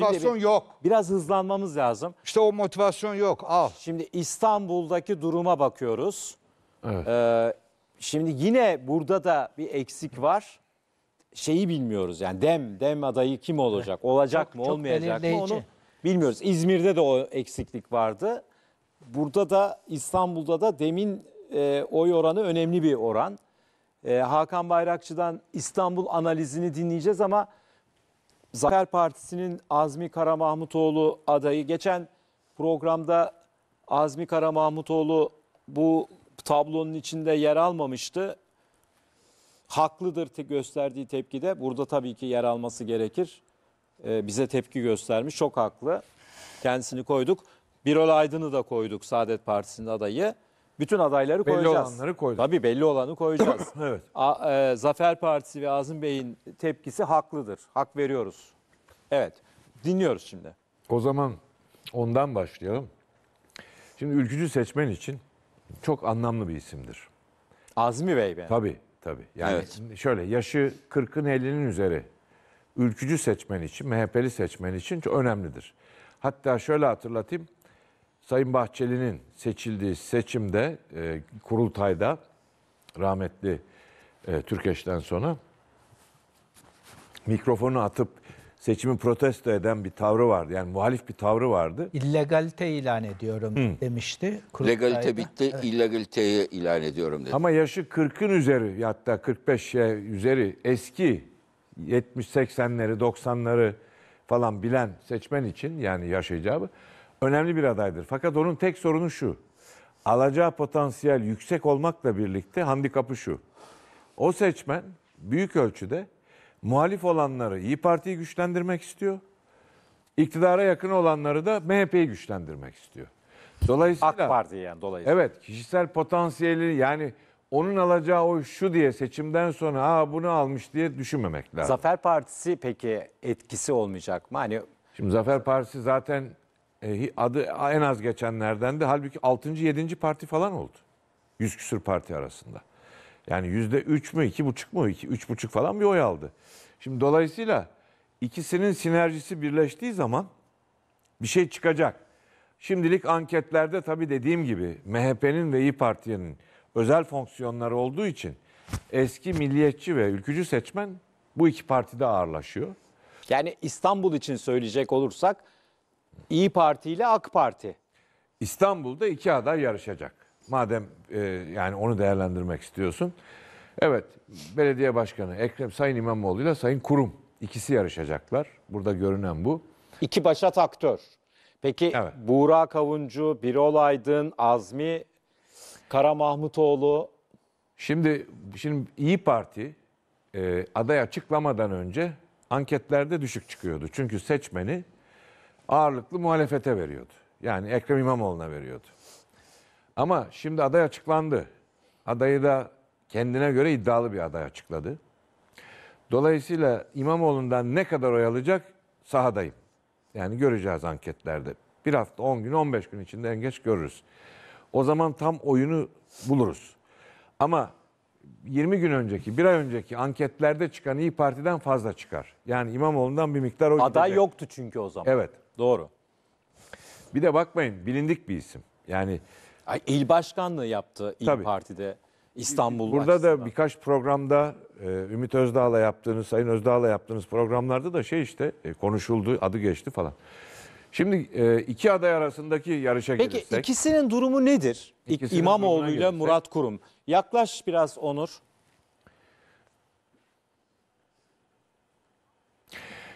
motivasyon bir, yok. Biraz hızlanmamız lazım. İşte o motivasyon yok. Al. Şimdi İstanbul'daki duruma bakıyoruz. Evet. Ee, şimdi yine burada da bir eksik var. Şeyi bilmiyoruz yani dem dem adayı kim olacak? Olacak çok, mı çok olmayacak mı onu bilmiyoruz. İzmir'de de o eksiklik vardı. Burada da İstanbul'da da demin e, oy oranı önemli bir oran. E, Hakan Bayrakçı'dan İstanbul analizini dinleyeceğiz ama Zafer Partisi'nin Azmi Karamahmutoğlu adayı. Geçen programda Azmi Karamahmutoğlu bu tablonun içinde yer almamıştı. Haklıdır te gösterdiği tepkide. Burada tabii ki yer alması gerekir. Ee, bize tepki göstermiş. Çok haklı. Kendisini koyduk. Birol Aydın'ı da koyduk Saadet Partisi'nin adayı bütün adayları belli koyacağız. Belli olanları koyacağız. Tabii belli olanı koyacağız. evet. A, e, Zafer Partisi ve Azim Bey'in tepkisi haklıdır. Hak veriyoruz. Evet. Dinliyoruz şimdi. O zaman ondan başlayalım. Şimdi ülkücü seçmen için çok anlamlı bir isimdir. Azmi Bey ben. Tabii tabii. Yani evet. şöyle yaşı 40'ın 50'nin üzeri ülkücü seçmen için, MHP'li seçmen için çok önemlidir. Hatta şöyle hatırlatayım. Sayın Bahçeli'nin seçildiği seçimde, e, kurultayda rahmetli e, Türkeş'ten sonra mikrofonu atıp seçimi protesto eden bir tavrı vardı. Yani muhalif bir tavrı vardı. İllegalite ilan ediyorum Hı. demişti. Kurultay'da. Legalite bitti, evet. illegaliteyi ilan ediyorum dedi. Ama yaşı 40'ın üzeri hatta 45'e üzeri eski 70-80'leri 90'ları falan bilen seçmen için yani yaş icabı önemli bir adaydır. Fakat onun tek sorunu şu. Alacağı potansiyel yüksek olmakla birlikte handikapı şu. O seçmen büyük ölçüde muhalif olanları İyi Parti'yi güçlendirmek istiyor. İktidara yakın olanları da MHP'yi güçlendirmek istiyor. Dolayısıyla AK Parti yani dolayısıyla. Evet, kişisel potansiyeli yani onun alacağı oy şu diye seçimden sonra ha bunu almış diye düşünmemek lazım. Zafer Partisi peki etkisi olmayacak mı? Hani Şimdi Zafer Partisi zaten e, adı en az geçenlerden de halbuki 6. 7. parti falan oldu. Yüz küsür parti arasında. Yani yüzde üç mü, iki buçuk mu, iki, üç buçuk falan bir oy aldı. Şimdi dolayısıyla ikisinin sinerjisi birleştiği zaman bir şey çıkacak. Şimdilik anketlerde tabii dediğim gibi MHP'nin ve İyi Parti'nin özel fonksiyonları olduğu için eski milliyetçi ve ülkücü seçmen bu iki partide ağırlaşıyor. Yani İstanbul için söyleyecek olursak İyi Parti ile AK Parti. İstanbul'da iki aday yarışacak. Madem e, yani onu değerlendirmek istiyorsun. Evet, belediye başkanı Ekrem Sayın İmamoğlu ile Sayın Kurum ikisi yarışacaklar. Burada görünen bu. İki başat aktör. Peki evet. Buğra Kavuncu, Birol Aydın, Azmi Kara Mahmutoğlu. Şimdi şimdi İyi Parti e, aday açıklamadan önce anketlerde düşük çıkıyordu. Çünkü seçmeni ağırlıklı muhalefete veriyordu. Yani Ekrem İmamoğlu'na veriyordu. Ama şimdi aday açıklandı. Adayı da kendine göre iddialı bir aday açıkladı. Dolayısıyla İmamoğlu'ndan ne kadar oy alacak sahadayım. Yani göreceğiz anketlerde. Bir hafta, 10 gün, 15 gün içinde en geç görürüz. O zaman tam oyunu buluruz. Ama 20 gün önceki, bir ay önceki anketlerde çıkan İyi Parti'den fazla çıkar. Yani İmamoğlu'ndan bir miktar oy Aday gidecek. yoktu çünkü o zaman. Evet. Doğru. Bir de bakmayın bilindik bir isim. Yani Ay, il başkanlığı yaptı İl Tabii. Parti'de İstanbul burada açısından. da birkaç programda e, Ümit Özdağ'la yaptığınız, Sayın Özdağ'la yaptığınız programlarda da şey işte e, konuşuldu, adı geçti falan. Şimdi e, iki aday arasındaki yarışa Peki gelirsek. ikisinin durumu nedir? İkisinin İmamoğlu ile gelirsek. Murat Kurum. Yaklaş biraz Onur.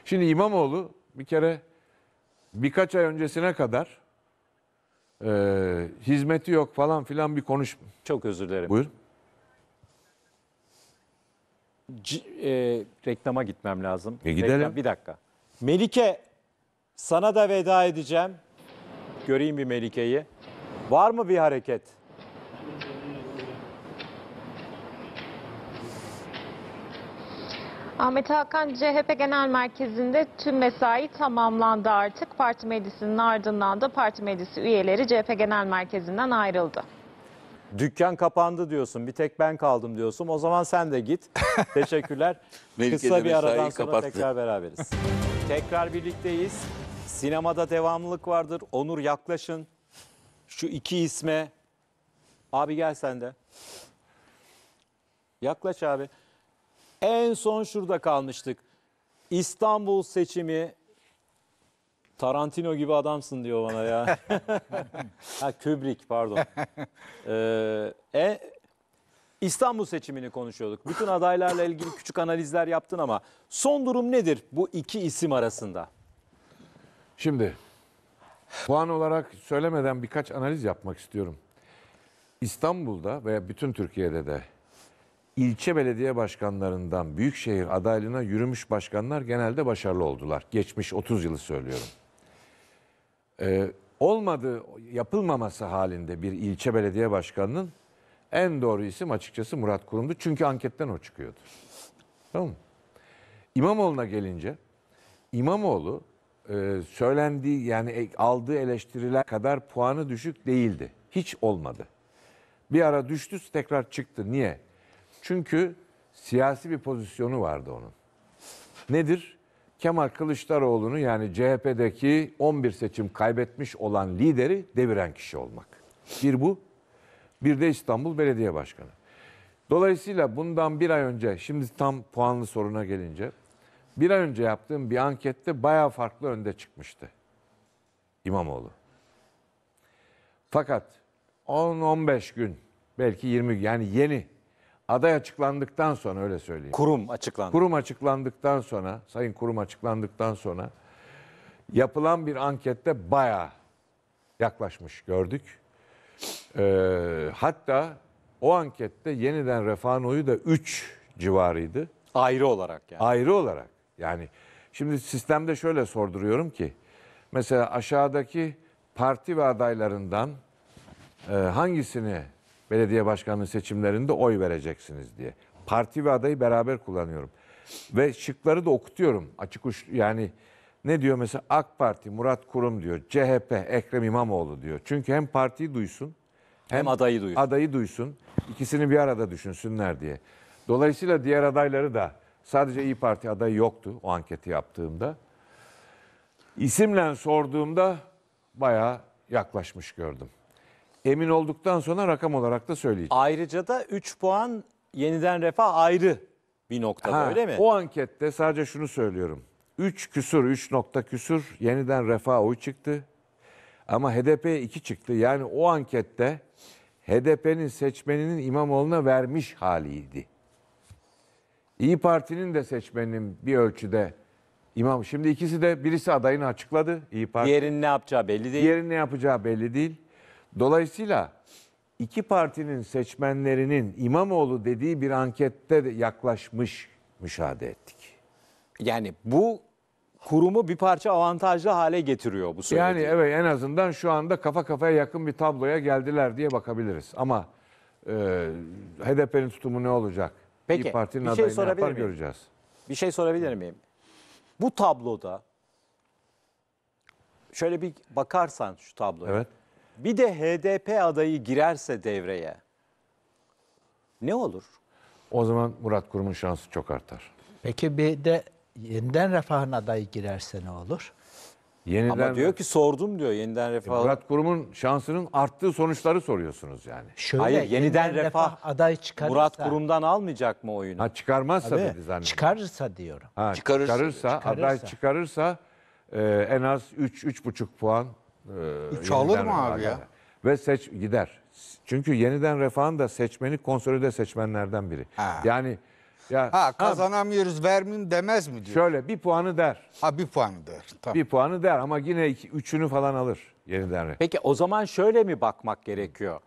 Şimdi İmamoğlu bir kere birkaç ay öncesine kadar e, hizmeti yok falan filan bir konuş. Çok özür dilerim. Buyur. C- e, reklama gitmem lazım. E gidelim. Reklam, bir dakika. Melike sana da veda edeceğim. Göreyim bir Melike'yi. Var mı bir hareket? Ahmet Hakan CHP Genel Merkezi'nde tüm mesai tamamlandı artık. Parti meclisinin ardından da parti meclisi üyeleri CHP Genel Merkezi'nden ayrıldı. Dükkan kapandı diyorsun. Bir tek ben kaldım diyorsun. O zaman sen de git. Teşekkürler. Kısa bir aradan sonra kapattı. tekrar beraberiz. tekrar birlikteyiz. Sinemada devamlılık vardır. Onur yaklaşın. Şu iki isme. Abi gel sen de. Yaklaş abi. En son şurada kalmıştık. İstanbul seçimi Tarantino gibi adamsın diyor bana ya. ha Kubrick pardon. Ee, e, İstanbul seçimini konuşuyorduk. Bütün adaylarla ilgili küçük analizler yaptın ama son durum nedir bu iki isim arasında? Şimdi puan olarak söylemeden birkaç analiz yapmak istiyorum. İstanbul'da veya bütün Türkiye'de de ilçe belediye başkanlarından büyükşehir adaylığına yürümüş başkanlar genelde başarılı oldular. Geçmiş 30 yılı söylüyorum. Ee, olmadı, yapılmaması halinde bir ilçe belediye başkanının en doğru isim açıkçası Murat Kurum'du. Çünkü anketten o çıkıyordu. Tamam İmamoğlu'na gelince İmamoğlu e, söylendiği yani aldığı eleştiriler kadar puanı düşük değildi. Hiç olmadı. Bir ara düştü tekrar çıktı. Niye? Çünkü siyasi bir pozisyonu vardı onun. Nedir? Kemal Kılıçdaroğlu'nu yani CHP'deki 11 seçim kaybetmiş olan lideri deviren kişi olmak. Bir bu, bir de İstanbul Belediye Başkanı. Dolayısıyla bundan bir ay önce, şimdi tam puanlı soruna gelince, bir ay önce yaptığım bir ankette bayağı farklı önde çıkmıştı İmamoğlu. Fakat 10-15 gün, belki 20 gün, yani yeni aday açıklandıktan sonra öyle söyleyeyim. Kurum açıklandı. Kurum açıklandıktan sonra, sayın kurum açıklandıktan sonra yapılan bir ankette baya yaklaşmış gördük. Ee, hatta o ankette yeniden Refah'ın oyu da 3 civarıydı. Ayrı olarak yani. Ayrı olarak. Yani şimdi sistemde şöyle sorduruyorum ki mesela aşağıdaki parti ve adaylarından e, hangisini belediye başkanlığı seçimlerinde oy vereceksiniz diye. Parti ve adayı beraber kullanıyorum. Ve şıkları da okutuyorum. Açık uç yani ne diyor mesela AK Parti Murat Kurum diyor. CHP Ekrem İmamoğlu diyor. Çünkü hem partiyi duysun hem, hem adayı duysun. Adayı duysun. İkisini bir arada düşünsünler diye. Dolayısıyla diğer adayları da sadece İyi Parti adayı yoktu o anketi yaptığımda. İsimle sorduğumda bayağı yaklaşmış gördüm emin olduktan sonra rakam olarak da söyleyeceğim. Ayrıca da 3 puan yeniden refah ayrı bir noktada Ha, öyle mi? O ankette sadece şunu söylüyorum. 3 küsur, 3 nokta küsur yeniden refah oy çıktı. Ama HDP'ye 2 çıktı. Yani o ankette HDP'nin seçmeninin İmamoğlu'na vermiş haliydi. İyi Parti'nin de seçmeninin bir ölçüde İmam. Şimdi ikisi de birisi adayını açıkladı İyi Parti. Diğerinin ne yapacağı belli değil. Diğerinin ne yapacağı belli değil. Dolayısıyla iki partinin seçmenlerinin İmamoğlu dediği bir ankette de yaklaşmış müşahede ettik. Yani bu kurumu bir parça avantajlı hale getiriyor bu söylediği. Yani evet en azından şu anda kafa kafaya yakın bir tabloya geldiler diye bakabiliriz. Ama e, HDP'nin tutumu ne olacak? Peki, İYİ Parti'nin bir şey adayını yapar miyim? göreceğiz. Bir şey sorabilir miyim? Bu tabloda şöyle bir bakarsan şu tabloya. Evet. Bir de HDP adayı girerse devreye ne olur? O zaman Murat Kurum'un şansı çok artar. Peki bir de yeniden refahın adayı girerse ne olur? Yeniden Ama diyor ki sordum diyor yeniden e, refah. Murat Kurum'un şansının arttığı sonuçları soruyorsunuz yani. Şöyle, Hayır yeniden, yeniden refah, refah aday çıkarırsa. Murat Kurum'dan almayacak mı oyunu? Ha çıkarmazsa dedi zannediyorum. Çıkarırsa diyorum. Ha, çıkarırsa, çıkarırsa, çıkarırsa aday çıkarırsa e, en az 3 3,5 puan Üç ee, e, mı abi ya? Ve seç gider. Çünkü yeniden refahın da seçmeni konsolide seçmenlerden biri. Ha. Yani ya ha kazanamıyoruz vermeyeyim demez mi diyor. Şöyle bir puanı der. Ha bir puanı der. Tamam. Bir puanı der ama yine iki, üçünü falan alır yeniden Peki o zaman şöyle mi bakmak gerekiyor?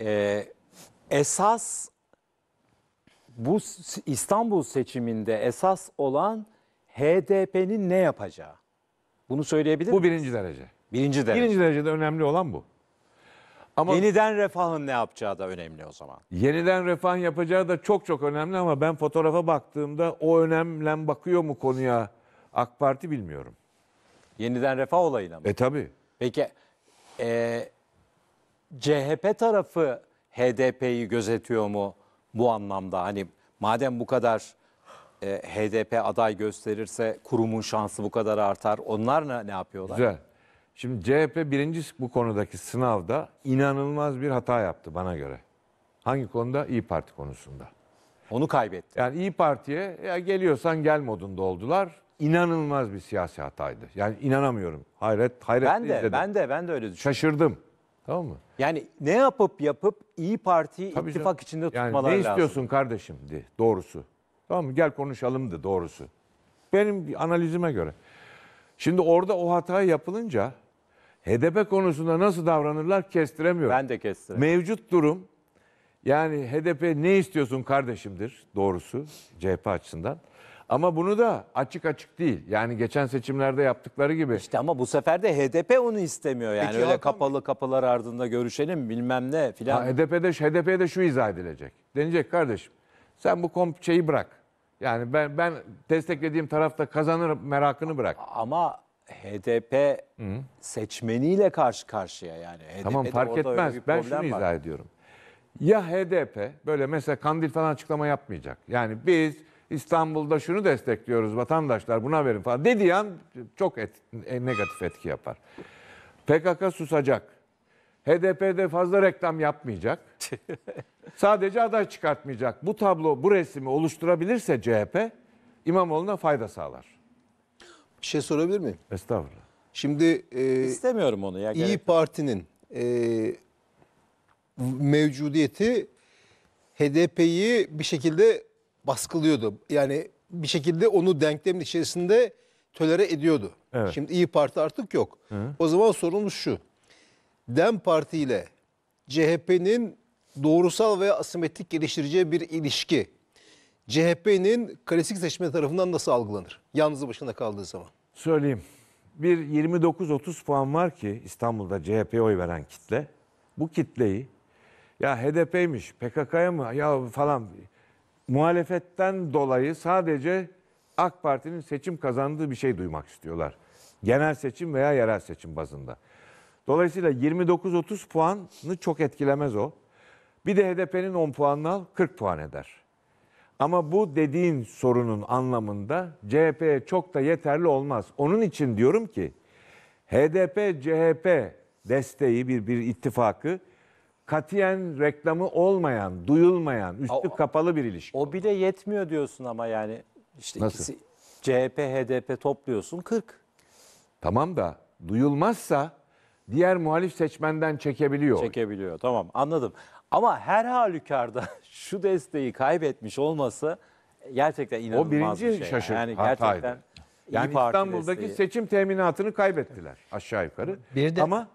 Ee, esas bu İstanbul seçiminde esas olan HDP'nin ne yapacağı. Bunu söyleyebilir Bu birinci derece. Birinci derece. Birinci derecede önemli olan bu. Ama Yeniden refahın ne yapacağı da önemli o zaman. yeniden refah yapacağı da çok çok önemli ama ben fotoğrafa baktığımda o önemle bakıyor mu konuya AK Parti bilmiyorum. Yeniden refah olayına mı? E tabi. Peki e, CHP tarafı HDP'yi gözetiyor mu bu anlamda? Hani madem bu kadar e, HDP aday gösterirse kurumun şansı bu kadar artar. Onlar ne, ne yapıyorlar? Güzel. Şimdi CHP birinci bu konudaki sınavda inanılmaz bir hata yaptı bana göre. Hangi konuda? İyi Parti konusunda. Onu kaybetti. Yani İyi Parti'ye ya geliyorsan gel modunda oldular. İnanılmaz bir siyasi hataydı. Yani inanamıyorum. Hayret, hayret ben de, izledim. Ben de, ben de öyle düşünüyorum. Şaşırdım. Tamam mı? Yani ne yapıp yapıp İyi Parti'yi Tabii ittifak canım. içinde tutmaları lazım. Yani ne istiyorsun kardeşim di doğrusu. Tamam mı? Gel konuşalım da doğrusu. Benim analizime göre. Şimdi orada o hata yapılınca HDP konusunda nasıl davranırlar kestiremiyorum. Ben de kestiremiyorum. Mevcut durum yani HDP ne istiyorsun kardeşimdir doğrusu CHP açısından. Ama bunu da açık açık değil. Yani geçen seçimlerde yaptıkları gibi. İşte ama bu sefer de HDP onu istemiyor. Yani Peki, öyle ya, kapalı mı? kapılar ardında görüşelim bilmem ne filan. HDP'de HDP'de şu izah edilecek. Denecek kardeşim sen bu komp şeyi bırak yani ben ben desteklediğim tarafta kazanır merakını bırak. Ama HDP Hı. seçmeniyle karşı karşıya yani. HDP'de tamam fark etmez. Ben şunu var. izah ediyorum. Ya HDP böyle mesela Kandil falan açıklama yapmayacak. Yani biz İstanbul'da şunu destekliyoruz vatandaşlar buna verin falan dediği an çok et, e, negatif etki yapar. PKK susacak. HDP'de fazla reklam yapmayacak. Sadece aday çıkartmayacak. Bu tablo, bu resmi oluşturabilirse CHP İmamoğlu'na fayda sağlar. Bir şey sorabilir miyim? Estağfurullah. Şimdi e, istemiyorum onu ya. İyi Parti'nin e, mevcudiyeti HDP'yi bir şekilde baskılıyordu. Yani bir şekilde onu denklemin içerisinde tölere ediyordu. Evet. Şimdi İyi Parti artık yok. Hı. O zaman sorumuz şu. DEM Parti ile CHP'nin doğrusal ve asimetrik geliştireceği bir ilişki CHP'nin klasik seçmen tarafından nasıl algılanır? Yalnız başına kaldığı zaman. Söyleyeyim. Bir 29-30 puan var ki İstanbul'da CHP'ye oy veren kitle. Bu kitleyi ya HDP'ymiş, PKK'ya mı ya falan muhalefetten dolayı sadece AK Parti'nin seçim kazandığı bir şey duymak istiyorlar. Genel seçim veya yerel seçim bazında. Dolayısıyla 29-30 puanı çok etkilemez o. Bir de HDP'nin 10 puanını al 40 puan eder. Ama bu dediğin sorunun anlamında CHP çok da yeterli olmaz. Onun için diyorum ki HDP-CHP desteği bir, bir ittifakı katiyen reklamı olmayan, duyulmayan, üstü o, kapalı bir ilişki. O bile yetmiyor diyorsun ama yani işte Nasıl? ikisi CHP, HDP topluyorsun 40. Tamam da duyulmazsa diğer muhalif seçmenden çekebiliyor. Çekebiliyor tamam anladım. Ama her halükarda şu desteği kaybetmiş olması gerçekten inanılmaz bir şey. o birinci bir şaşırt yani gerçekten yani İstanbul'daki desteği. seçim teminatını kaybettiler aşağı yukarı. Bir de, Ama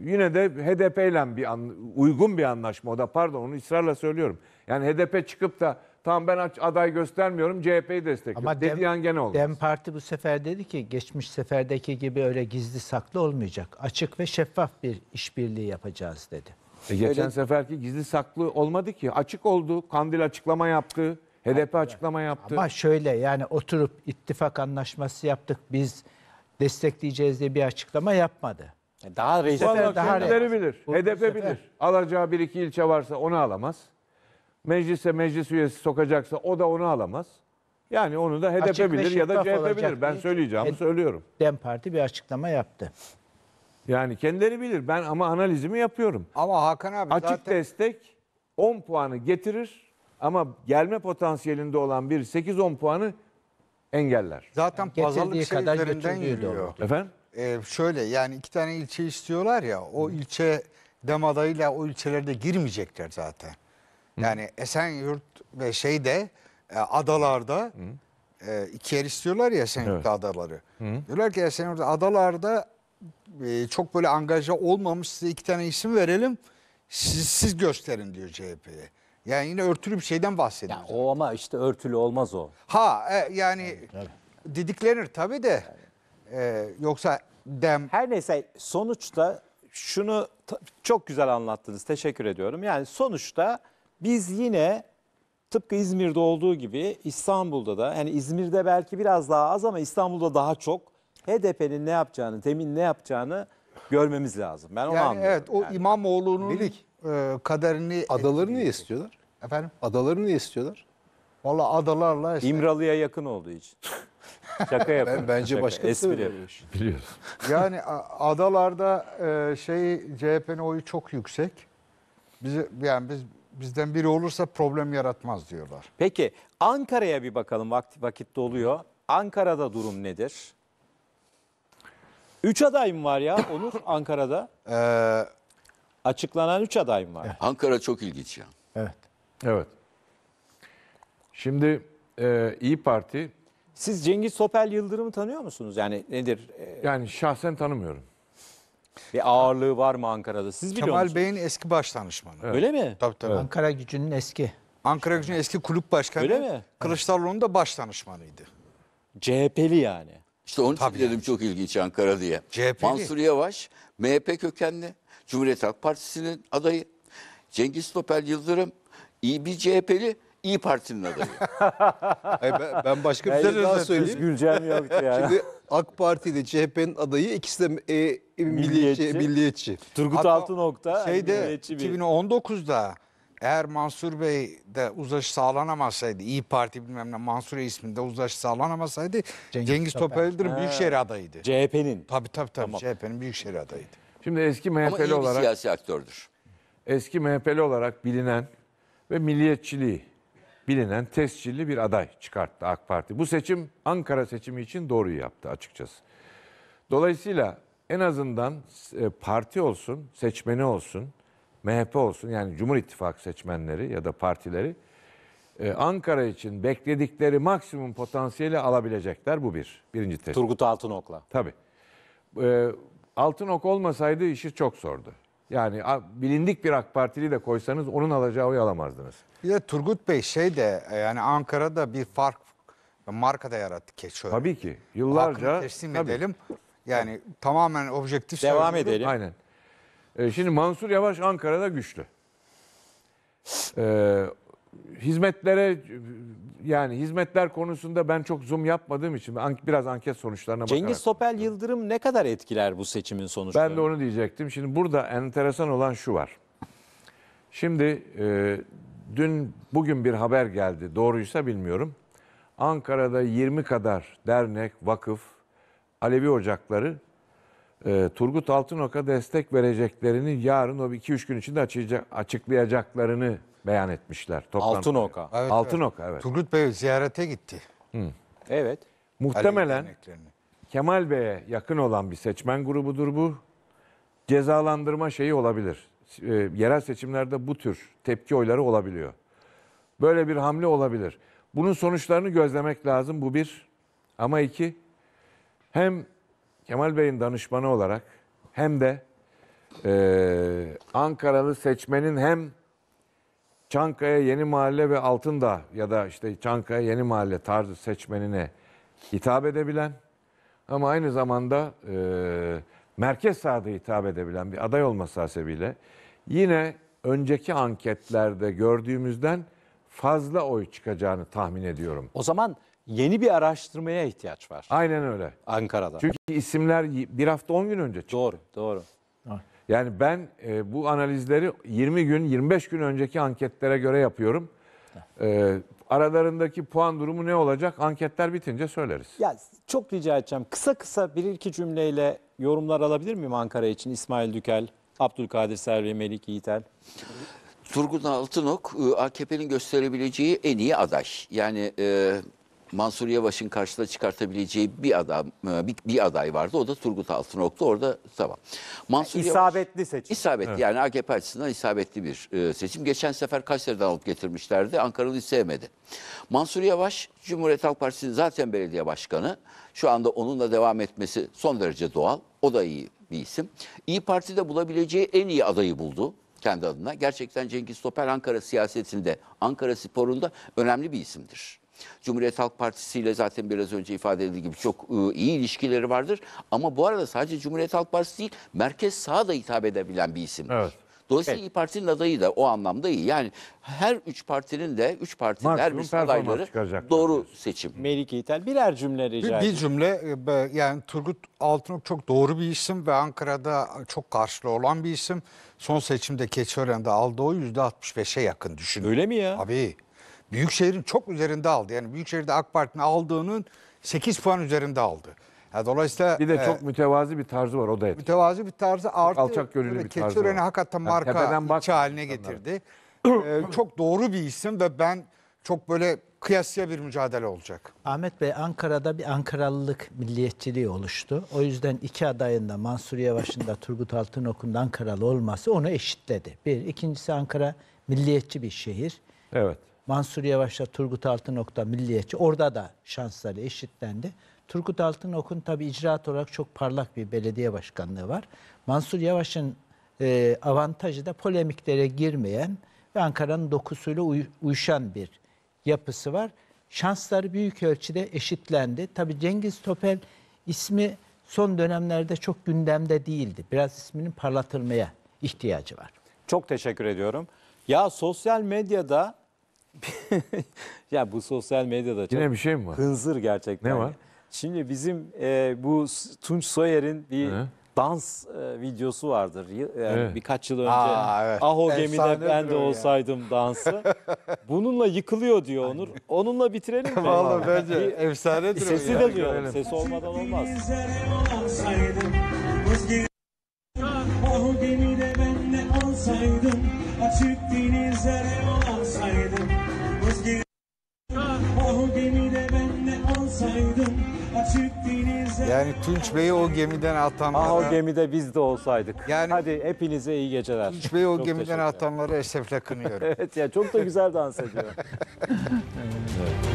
yine de HDP ile bir an, uygun bir anlaşma o da pardon onu ısrarla söylüyorum. Yani HDP çıkıp da Tamam ben aday göstermiyorum CHP'yi destekliyorum. Ama Dediği an gene olmaz. Dem Parti bu sefer dedi ki geçmiş seferdeki gibi öyle gizli saklı olmayacak. Açık ve şeffaf bir işbirliği yapacağız dedi. E geçen öyle... seferki gizli saklı olmadı ki. Açık oldu. Kandil açıklama yaptı. HDP açıklama yaptı. Ama şöyle yani oturup ittifak anlaşması yaptık biz destekleyeceğiz diye bir açıklama yapmadı. E, daha reis. Vallahi daha kendileri bilir. Bu HDP sefer... bilir. Alacağı bir iki ilçe varsa onu alamaz meclise meclis üyesi sokacaksa o da onu alamaz. Yani onu da HDP Açık bilir ya da şeffaf CHP bilir. Ben diye söyleyeceğimi söylüyorum. Dem Parti bir açıklama yaptı. Yani kendileri bilir. Ben ama analizimi yapıyorum. Ama Hakan abi Açık zaten destek 10 puanı getirir ama gelme potansiyelinde olan bir 8-10 puanı engeller. zaten Getirdiği pazarlık kadar yürüyor. Efendim? Ee, şöyle yani iki tane ilçe istiyorlar ya o ilçe demadayla o ilçelerde girmeyecekler zaten. Yani Esenyurt ve şeyde e, adalarda e, yer istiyorlar ya Esenyurt'ta Evet. adaları. Diyorlar ki Esenyurt'ta adalarda e, çok böyle angaja olmamış size iki tane isim verelim siz, siz gösterin diyor CHP'ye. Yani yine örtülü bir şeyden bahsediyoruz. O ama işte örtülü olmaz o. Ha e, yani didiklenir tabii de e, yoksa dem Her neyse sonuçta şunu çok güzel anlattınız. Teşekkür ediyorum. Yani sonuçta biz yine tıpkı İzmir'de olduğu gibi İstanbul'da da yani İzmir'de belki biraz daha az ama İstanbul'da daha çok HDP'nin ne yapacağını, Temin ne yapacağını görmemiz lazım. Ben onu Yani anlıyorum. evet o yani. İmamoğlu'nun Melik. E, kaderini adalarını niye istiyorlar? efendim adalarını istiyorlar? Valla adalarla işte. İmralı'ya yakın olduğu için. Şaka yapıyorum. Ben bence Şaka. başkası Espri öyle Biliyoruz. Yani adalarda e, şey CHP'nin oyu çok yüksek. Biz yani biz bizden biri olursa problem yaratmaz diyorlar. Peki Ankara'ya bir bakalım vakit, vakit doluyor. Ankara'da durum nedir? Üç aday mı var ya Onur Ankara'da? Ee, Açıklanan üç aday mı var? Ankara çok ilginç ya. Evet. Evet. Şimdi e, İyi Parti Siz Cengiz Topel Yıldırım'ı tanıyor musunuz? Yani nedir? E, yani şahsen tanımıyorum. Bir ağırlığı var mı Ankara'da? Siz biliyor Kemal Bey'in eski baş danışmanı. Öyle mi? Tabii tabii. Ankara gücünün eski. Ankara Gücü'nün eski kulüp başkanı. Öyle mi? Kılıçdaroğlu'nun da baş danışmanıydı. CHP'li yani. İşte onu için Tabii dedim yani. çok ilginç Ankara diye. CHP'li. Mansur Yavaş MHP kökenli Cumhuriyet Halk Partisi'nin adayı. Cengiz Topel Yıldırım iyi bir CHP'li İyi Parti'nin adayı. ben, ben başka bir şey daha söyleyeyim. Gülcem yoktu yani. Şimdi AK Parti ile CHP'nin adayı ikisi de e, e milliyetçi. Milliyetçi. Turgut Hatta Altınok'ta şeyde, milliyetçi 2019'da eğer Mansur Bey de uzlaşı sağlanamasaydı, İyi Parti bilmem ne Mansur Bey isminde uzlaşı sağlanamasaydı Cengiz, Topal Yıldırım Büyükşehir adayıydı. CHP'nin. Tabii tabii tabii CHP'nin Büyükşehir adayıydı. Şimdi eski Ama iyi bir olarak siyasi aktördür. eski MHP'li olarak bilinen ve milliyetçiliği bilinen tescilli bir aday çıkarttı AK Parti. Bu seçim Ankara seçimi için doğru yaptı açıkçası. Dolayısıyla en azından e, parti olsun, seçmeni olsun, MHP olsun yani Cumhur İttifakı seçmenleri ya da partileri e, Ankara için bekledikleri maksimum potansiyeli alabilecekler bu bir. Birinci tespit. Turgut Altınok'la. Tabii. E, Altınok olmasaydı işi çok zordu. Yani bilindik bir AK Partili de koysanız onun alacağı oy alamazdınız. Bir de Turgut Bey şey de e, yani Ankara'da bir fark marka da yarattık Keçören. Tabii ki. Yıllarca. Hakkını teslim tabii. edelim. Yani tamamen objektif Devam söyledim. edelim. Aynen. Ee, şimdi Mansur Yavaş Ankara'da güçlü. Ee, hizmetlere yani hizmetler konusunda ben çok zoom yapmadığım için biraz anket sonuçlarına bakarak. Cengiz Topel Yıldırım ne kadar etkiler bu seçimin sonuçlarını? Ben de onu diyecektim. Şimdi burada enteresan olan şu var. Şimdi e, dün bugün bir haber geldi. Doğruysa bilmiyorum. Ankara'da 20 kadar dernek, vakıf, Alevi ocakları e, Turgut Altınok'a destek vereceklerini yarın o 2-3 gün içinde açıklayacaklarını beyan etmişler. toplam Altın Oka. Evet, Altın evet. Oka evet. Turgut Bey ziyarete gitti. Hı. Evet. Muhtemelen Kemal Bey'e yakın olan bir seçmen grubudur bu. Cezalandırma şeyi olabilir. E, yerel seçimlerde bu tür tepki oyları olabiliyor. Böyle bir hamle olabilir. Bunun sonuçlarını gözlemek lazım bu bir. Ama iki hem Kemal Bey'in danışmanı olarak hem de e, Ankaralı seçmenin hem Çankaya Yeni Mahalle ve altında ya da işte Çankaya Yeni Mahalle tarzı seçmenine hitap edebilen ama aynı zamanda e, merkez sağda hitap edebilen bir aday olması hasebiyle yine önceki anketlerde gördüğümüzden fazla oy çıkacağını tahmin ediyorum. O zaman yeni bir araştırmaya ihtiyaç var. Aynen öyle. Ankara'da. Çünkü isimler bir hafta 10 gün önce çıktı. Doğru, doğru. Yani ben e, bu analizleri 20 gün, 25 gün önceki anketlere göre yapıyorum. E, aralarındaki puan durumu ne olacak? Anketler bitince söyleriz. Ya çok rica edeceğim. Kısa kısa bir iki cümleyle yorumlar alabilir miyim Ankara için? İsmail Dükel, Abdülkadir Servi, Melik Yiğitel. Turgut Altınok e, AKP'nin gösterebileceği en iyi aday. Yani e, Mansur Yavaş'ın karşısına çıkartabileceği bir adam e, bir, bir aday vardı. O da Turgut Altınok'tu. Orada tamam. Mansur yani isabetli Yavaş, seçim. İsabetli evet. yani AKP açısından isabetli bir e, seçim. Geçen sefer Kayseri'den alıp getirmişlerdi. Ankaralı'yı sevmedi. Mansur Yavaş Cumhuriyet Halk Partisi'nin zaten belediye başkanı. Şu anda onunla devam etmesi son derece doğal. O da iyi bir isim. İyi Parti'de bulabileceği en iyi adayı buldu kendi adına. Gerçekten Cengiz Topel Ankara siyasetinde, Ankara sporunda önemli bir isimdir. Cumhuriyet Halk Partisi ile zaten biraz önce ifade edildiği gibi çok ıı, iyi ilişkileri vardır. Ama bu arada sadece Cumhuriyet Halk Partisi değil, merkez sağa da hitap edebilen bir isim. Evet. Dolayısıyla evet. İYİ Parti'nin adayı da o anlamda iyi. Yani her üç partinin de, üç partinin Maksimum her bir adayları doğru seçim. Melike İtel birer cümle rica bir, bir cümle e, yani Turgut Altınok çok doğru bir isim ve Ankara'da çok karşılığı olan bir isim. Son seçimde Keçiören'de aldı o %65'e yakın düşünün. Öyle mi ya? Abi. Büyükşehir'in çok üzerinde aldı. Yani Büyükşehir'de AK Parti'nin aldığının 8 puan üzerinde aldı. Yani dolayısıyla bir de e, çok mütevazi bir tarzı var o da etkili. Mütevazi bir tarzı artı alçak gönüllü bir tarzı var. hakikaten marka yani bak, haline getirdi. ee, çok doğru bir isim ve ben çok böyle kıyasya bir mücadele olacak. Ahmet Bey Ankara'da bir Ankaralılık milliyetçiliği oluştu. O yüzden iki adayın da Mansur Yavaş'ın da Turgut Altınok'un da Ankaralı olması onu eşitledi. Bir. ikincisi Ankara milliyetçi bir şehir. Evet. Mansur Yavaş'la Turgut Altınok'ta milliyetçi. Orada da şansları eşitlendi. Turgut Altınok'un tabi icraat olarak çok parlak bir belediye başkanlığı var. Mansur Yavaş'ın e, avantajı da polemiklere girmeyen ve Ankara'nın dokusuyla uy uyuşan bir yapısı var. Şansları büyük ölçüde eşitlendi. Tabi Cengiz Topel ismi son dönemlerde çok gündemde değildi. Biraz isminin parlatılmaya ihtiyacı var. Çok teşekkür ediyorum. Ya sosyal medyada ya bu sosyal medyada çok Yine bir şey mi var? hınzır gerçekten. Ne var? Şimdi bizim e, bu Tunç Soyer'in bir Hı. dans e, videosu vardır. Y- e, hani Evet. Birkaç yıl önce Aa, evet. Aho gemide Efsanedir ben de o ya." olsaydım dansı. Bununla yıkılıyor diyor Onur. Onunla bitirelim mi? Vallahi bence efsane duruyor. Sesi de diyor. Ses olmadan olmaz. olsaydım Buz ah, gemide ben de olsaydım Açık denizlere Yani Tunç Bey o gemiden atanlara... Ah o gemide biz de olsaydık. Yani Hadi hepinize iyi geceler. Tunç Bey o gemiden atanlara eşefle kınıyorum. evet ya çok da güzel dans ediyor. evet.